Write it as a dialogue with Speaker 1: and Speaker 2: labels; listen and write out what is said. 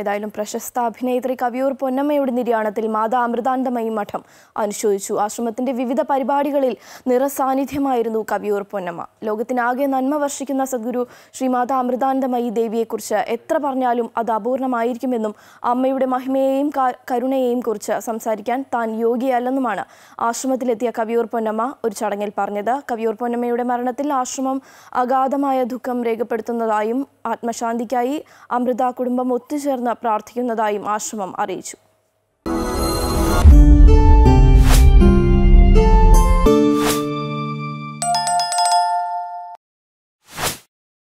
Speaker 1: ഏതായാലും പ്രശസ്ത അഭിനേത്രി കവിയൂർ പൊന്നമ്മയുടെ നിര്യാണത്തിൽ മാതാ അമൃതാന്തമയി മഠം അനുശോചിച്ചു ആശ്രമത്തിന്റെ വിവിധ പരിപാടികളിൽ നിറസാന്നിധ്യമായിരുന്നു കവിയൂർ പൊന്നമ്മ ലോകത്തിനാകെ നന്മ വർഷിക്കുന്ന സദ്ഗുരു ശ്രീ മാതാ അമൃതാന്തമയി ദേവിയെക്കുറിച്ച് എത്ര പറഞ്ഞാലും അത് അപൂർണമായിരിക്കുമെന്നും അമ്മയുടെ മഹിമയെയും കരുണയെയും കുറിച്ച് സംസാരിക്കാൻ താൻ യോഗ്യയല്ലെന്നുമാണ് ആശ്രമത്തിലെത്തിയ കവിയൂർ പൊന്നമ്മ ഒരു ചടങ്ങിൽ പറഞ്ഞത് കവിയൂർ പൊന്നമ്മയുടെ മരണത്തിൽ ആശ്രമം അഗാധമായ ദുഃഖം രേഖപ്പെടുത്തുന്നതായും ആത്മശാന്തിക്കായി അമൃത കുടുംബം ഒത്തുചേർന്ന് പ്രാർത്ഥിക്കുന്നതായും ആശ്രമം അറിയിച്ചു